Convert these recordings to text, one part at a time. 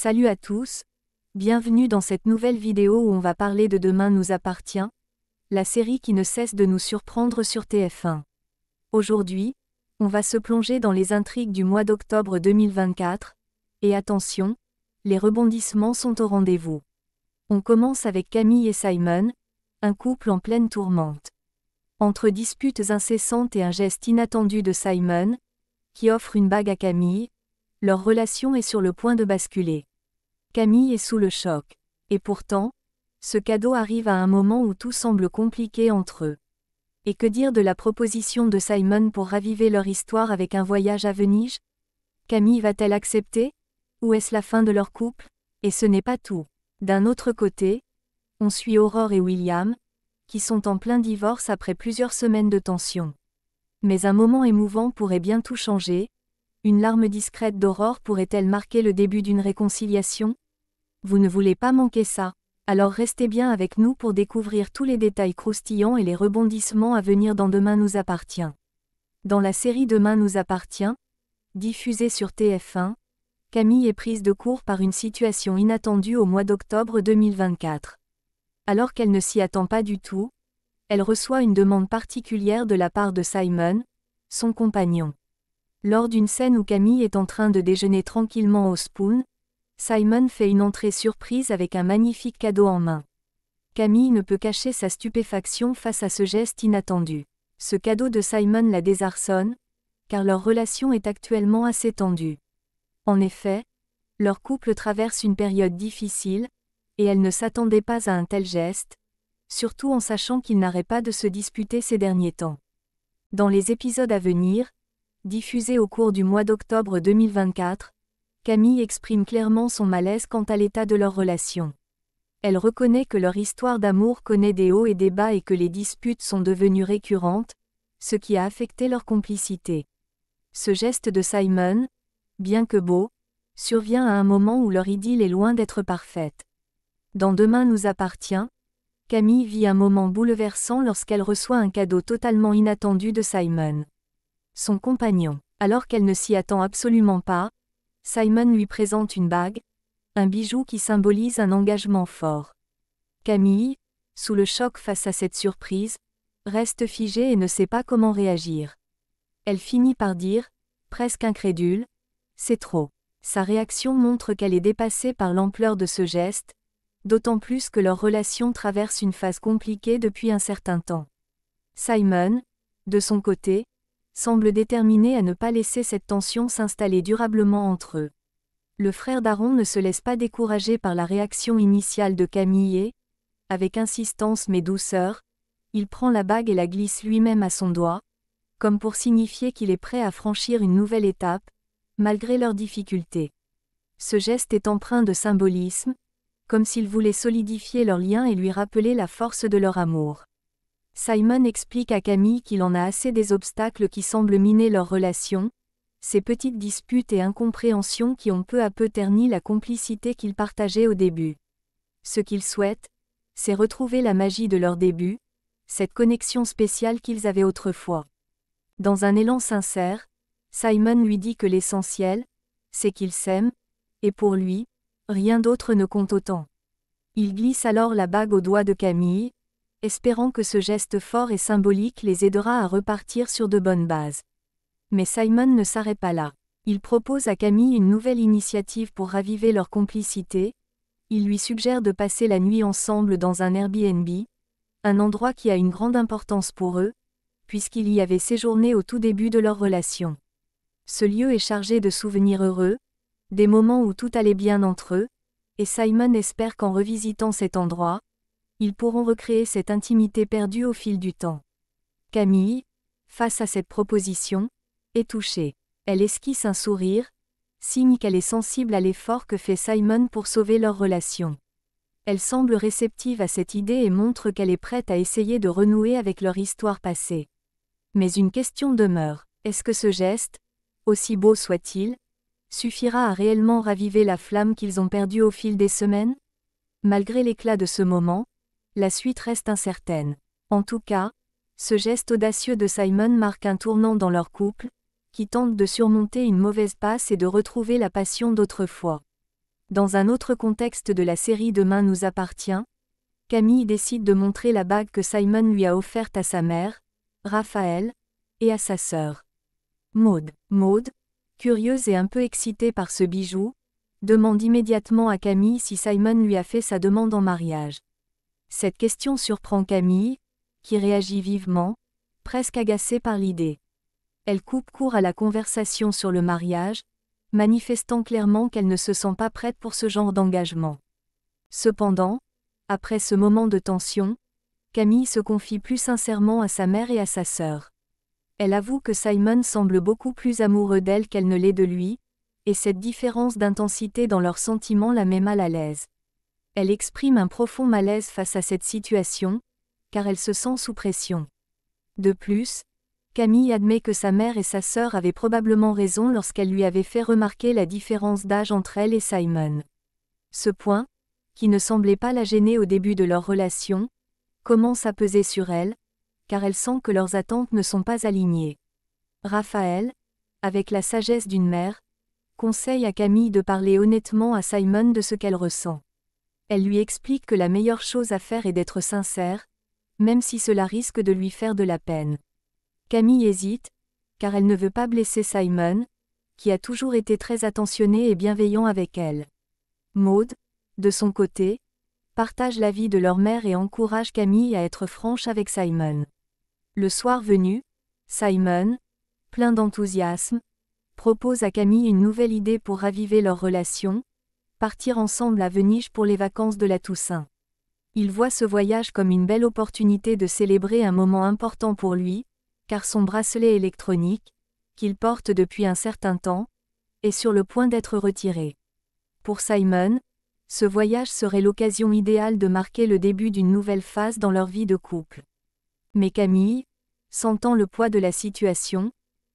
Salut à tous, bienvenue dans cette nouvelle vidéo où on va parler de Demain nous appartient, la série qui ne cesse de nous surprendre sur TF1. Aujourd'hui, on va se plonger dans les intrigues du mois d'octobre 2024, et attention, les rebondissements sont au rendez-vous. On commence avec Camille et Simon, un couple en pleine tourmente. Entre disputes incessantes et un geste inattendu de Simon, qui offre une bague à Camille, leur relation est sur le point de basculer. Camille est sous le choc. Et pourtant, ce cadeau arrive à un moment où tout semble compliqué entre eux. Et que dire de la proposition de Simon pour raviver leur histoire avec un voyage à Venise Camille va-t-elle accepter Ou est-ce la fin de leur couple Et ce n'est pas tout. D'un autre côté, on suit Aurore et William, qui sont en plein divorce après plusieurs semaines de tension. Mais un moment émouvant pourrait bien tout changer. Une larme discrète d'Aurore pourrait-elle marquer le début d'une réconciliation vous ne voulez pas manquer ça. Alors restez bien avec nous pour découvrir tous les détails croustillants et les rebondissements à venir dans Demain nous appartient. Dans la série Demain nous appartient, diffusée sur TF1, Camille est prise de court par une situation inattendue au mois d'octobre 2024. Alors qu'elle ne s'y attend pas du tout, elle reçoit une demande particulière de la part de Simon, son compagnon. Lors d'une scène où Camille est en train de déjeuner tranquillement au Spoon, Simon fait une entrée surprise avec un magnifique cadeau en main. Camille ne peut cacher sa stupéfaction face à ce geste inattendu. Ce cadeau de Simon la désarçonne, car leur relation est actuellement assez tendue. En effet, leur couple traverse une période difficile, et elle ne s'attendait pas à un tel geste, surtout en sachant qu'ils n'arrêtent pas de se disputer ces derniers temps. Dans les épisodes à venir, diffusés au cours du mois d'octobre 2024, Camille exprime clairement son malaise quant à l'état de leur relation. Elle reconnaît que leur histoire d'amour connaît des hauts et des bas et que les disputes sont devenues récurrentes, ce qui a affecté leur complicité. Ce geste de Simon, bien que beau, survient à un moment où leur idylle est loin d'être parfaite. Dans Demain nous appartient, Camille vit un moment bouleversant lorsqu'elle reçoit un cadeau totalement inattendu de Simon. Son compagnon, alors qu'elle ne s'y attend absolument pas, Simon lui présente une bague, un bijou qui symbolise un engagement fort. Camille, sous le choc face à cette surprise, reste figée et ne sait pas comment réagir. Elle finit par dire, presque incrédule, C'est trop. Sa réaction montre qu'elle est dépassée par l'ampleur de ce geste, d'autant plus que leur relation traverse une phase compliquée depuis un certain temps. Simon, de son côté, Semble déterminé à ne pas laisser cette tension s'installer durablement entre eux. Le frère d'Aaron ne se laisse pas décourager par la réaction initiale de Camille et, avec insistance mais douceur, il prend la bague et la glisse lui-même à son doigt, comme pour signifier qu'il est prêt à franchir une nouvelle étape, malgré leurs difficultés. Ce geste est empreint de symbolisme, comme s'il voulait solidifier leur lien et lui rappeler la force de leur amour. Simon explique à Camille qu'il en a assez des obstacles qui semblent miner leur relation, ces petites disputes et incompréhensions qui ont peu à peu terni la complicité qu'ils partageaient au début. Ce qu'il souhaite, c'est retrouver la magie de leur début, cette connexion spéciale qu'ils avaient autrefois. Dans un élan sincère, Simon lui dit que l'essentiel, c'est qu'ils s'aiment, et pour lui, rien d'autre ne compte autant. Il glisse alors la bague au doigt de Camille, espérant que ce geste fort et symbolique les aidera à repartir sur de bonnes bases. Mais Simon ne s'arrête pas là. Il propose à Camille une nouvelle initiative pour raviver leur complicité. Il lui suggère de passer la nuit ensemble dans un Airbnb, un endroit qui a une grande importance pour eux, puisqu'il y avait séjourné au tout début de leur relation. Ce lieu est chargé de souvenirs heureux, des moments où tout allait bien entre eux, et Simon espère qu'en revisitant cet endroit, ils pourront recréer cette intimité perdue au fil du temps. Camille, face à cette proposition, est touchée. Elle esquisse un sourire, signe qu'elle est sensible à l'effort que fait Simon pour sauver leur relation. Elle semble réceptive à cette idée et montre qu'elle est prête à essayer de renouer avec leur histoire passée. Mais une question demeure, est-ce que ce geste, aussi beau soit-il, suffira à réellement raviver la flamme qu'ils ont perdue au fil des semaines Malgré l'éclat de ce moment, la suite reste incertaine. En tout cas, ce geste audacieux de Simon marque un tournant dans leur couple, qui tente de surmonter une mauvaise passe et de retrouver la passion d'autrefois. Dans un autre contexte de la série Demain nous appartient, Camille décide de montrer la bague que Simon lui a offerte à sa mère, Raphaël, et à sa sœur. Maud. Maud, curieuse et un peu excitée par ce bijou, demande immédiatement à Camille si Simon lui a fait sa demande en mariage. Cette question surprend Camille, qui réagit vivement, presque agacée par l'idée. Elle coupe court à la conversation sur le mariage, manifestant clairement qu'elle ne se sent pas prête pour ce genre d'engagement. Cependant, après ce moment de tension, Camille se confie plus sincèrement à sa mère et à sa sœur. Elle avoue que Simon semble beaucoup plus amoureux d'elle qu'elle ne l'est de lui, et cette différence d'intensité dans leurs sentiments la met mal à l'aise. Elle exprime un profond malaise face à cette situation, car elle se sent sous pression. De plus, Camille admet que sa mère et sa sœur avaient probablement raison lorsqu'elle lui avait fait remarquer la différence d'âge entre elle et Simon. Ce point, qui ne semblait pas la gêner au début de leur relation, commence à peser sur elle, car elle sent que leurs attentes ne sont pas alignées. Raphaël, avec la sagesse d'une mère, conseille à Camille de parler honnêtement à Simon de ce qu'elle ressent. Elle lui explique que la meilleure chose à faire est d'être sincère, même si cela risque de lui faire de la peine. Camille hésite, car elle ne veut pas blesser Simon, qui a toujours été très attentionné et bienveillant avec elle. Maud, de son côté, partage l'avis de leur mère et encourage Camille à être franche avec Simon. Le soir venu, Simon, plein d'enthousiasme, propose à Camille une nouvelle idée pour raviver leur relation, partir ensemble à Venise pour les vacances de la Toussaint. Il voit ce voyage comme une belle opportunité de célébrer un moment important pour lui, car son bracelet électronique, qu'il porte depuis un certain temps, est sur le point d'être retiré. Pour Simon, ce voyage serait l'occasion idéale de marquer le début d'une nouvelle phase dans leur vie de couple. Mais Camille, sentant le poids de la situation,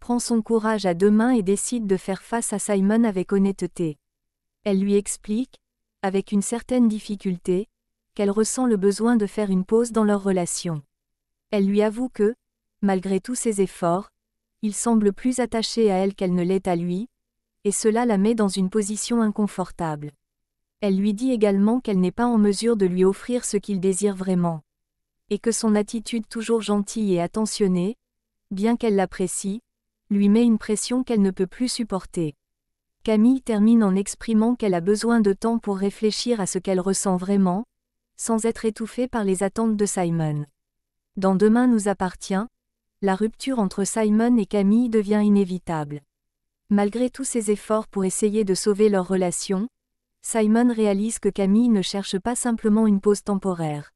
prend son courage à deux mains et décide de faire face à Simon avec honnêteté. Elle lui explique, avec une certaine difficulté, qu'elle ressent le besoin de faire une pause dans leur relation. Elle lui avoue que, malgré tous ses efforts, il semble plus attaché à elle qu'elle ne l'est à lui, et cela la met dans une position inconfortable. Elle lui dit également qu'elle n'est pas en mesure de lui offrir ce qu'il désire vraiment. Et que son attitude toujours gentille et attentionnée, bien qu'elle l'apprécie, lui met une pression qu'elle ne peut plus supporter. Camille termine en exprimant qu'elle a besoin de temps pour réfléchir à ce qu'elle ressent vraiment, sans être étouffée par les attentes de Simon. Dans Demain nous appartient, la rupture entre Simon et Camille devient inévitable. Malgré tous ses efforts pour essayer de sauver leur relation, Simon réalise que Camille ne cherche pas simplement une pause temporaire,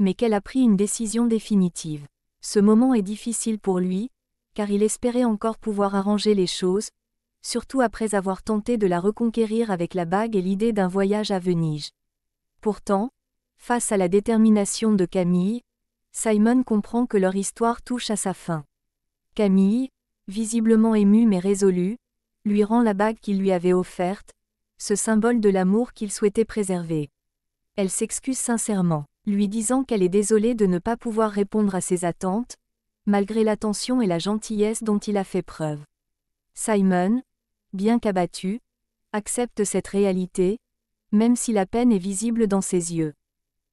mais qu'elle a pris une décision définitive. Ce moment est difficile pour lui, car il espérait encore pouvoir arranger les choses, surtout après avoir tenté de la reconquérir avec la bague et l'idée d'un voyage à Venise. Pourtant, face à la détermination de Camille, Simon comprend que leur histoire touche à sa fin. Camille, visiblement émue mais résolue, lui rend la bague qu'il lui avait offerte, ce symbole de l'amour qu'il souhaitait préserver. Elle s'excuse sincèrement, lui disant qu'elle est désolée de ne pas pouvoir répondre à ses attentes, malgré l'attention et la gentillesse dont il a fait preuve. Simon, bien qu'abattu, accepte cette réalité, même si la peine est visible dans ses yeux.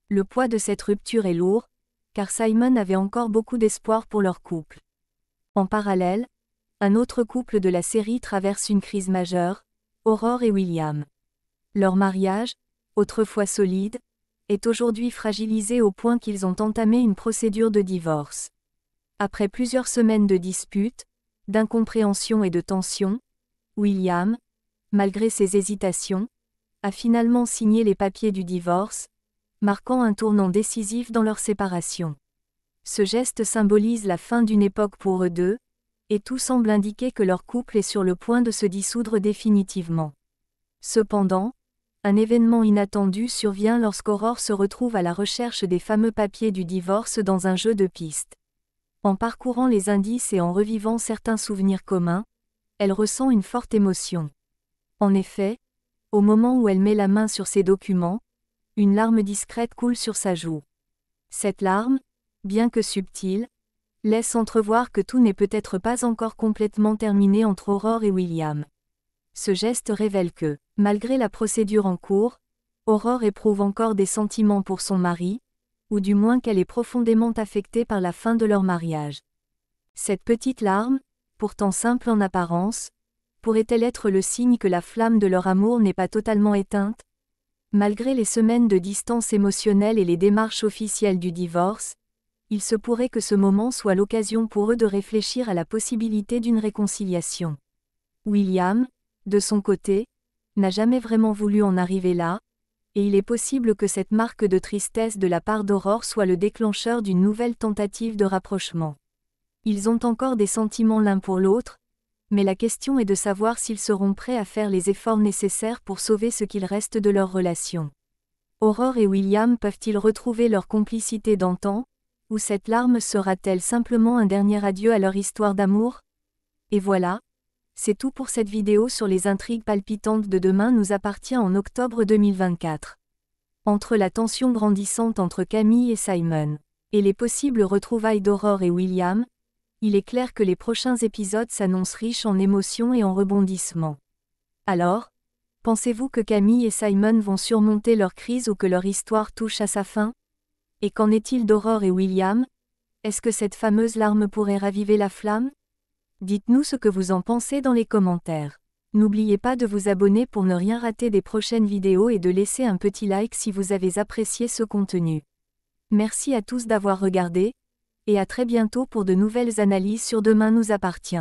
Le poids de cette rupture est lourd, car Simon avait encore beaucoup d'espoir pour leur couple. En parallèle, un autre couple de la série traverse une crise majeure, Aurore et William. Leur mariage, autrefois solide, est aujourd'hui fragilisé au point qu'ils ont entamé une procédure de divorce. Après plusieurs semaines de disputes, d'incompréhension et de tensions, William, malgré ses hésitations, a finalement signé les papiers du divorce, marquant un tournant décisif dans leur séparation. Ce geste symbolise la fin d'une époque pour eux deux, et tout semble indiquer que leur couple est sur le point de se dissoudre définitivement. Cependant, un événement inattendu survient lorsqu'Aurore se retrouve à la recherche des fameux papiers du divorce dans un jeu de pistes. En parcourant les indices et en revivant certains souvenirs communs, elle ressent une forte émotion. En effet, au moment où elle met la main sur ses documents, une larme discrète coule sur sa joue. Cette larme, bien que subtile, laisse entrevoir que tout n'est peut-être pas encore complètement terminé entre Aurore et William. Ce geste révèle que, malgré la procédure en cours, Aurore éprouve encore des sentiments pour son mari, ou du moins qu'elle est profondément affectée par la fin de leur mariage. Cette petite larme, pourtant simple en apparence, pourrait-elle être le signe que la flamme de leur amour n'est pas totalement éteinte Malgré les semaines de distance émotionnelle et les démarches officielles du divorce, il se pourrait que ce moment soit l'occasion pour eux de réfléchir à la possibilité d'une réconciliation. William, de son côté, n'a jamais vraiment voulu en arriver là, et il est possible que cette marque de tristesse de la part d'Aurore soit le déclencheur d'une nouvelle tentative de rapprochement. Ils ont encore des sentiments l'un pour l'autre, mais la question est de savoir s'ils seront prêts à faire les efforts nécessaires pour sauver ce qu'il reste de leur relation. Aurore et William peuvent-ils retrouver leur complicité d'antan, ou cette larme sera-t-elle simplement un dernier adieu à leur histoire d'amour Et voilà, c'est tout pour cette vidéo sur les intrigues palpitantes de demain nous appartient en octobre 2024. Entre la tension grandissante entre Camille et Simon, et les possibles retrouvailles d'Aurore et William, il est clair que les prochains épisodes s'annoncent riches en émotions et en rebondissements. Alors, pensez-vous que Camille et Simon vont surmonter leur crise ou que leur histoire touche à sa fin Et qu'en est-il d'Aurore et William Est-ce que cette fameuse larme pourrait raviver la flamme Dites-nous ce que vous en pensez dans les commentaires. N'oubliez pas de vous abonner pour ne rien rater des prochaines vidéos et de laisser un petit like si vous avez apprécié ce contenu. Merci à tous d'avoir regardé, et à très bientôt pour de nouvelles analyses sur Demain nous appartient.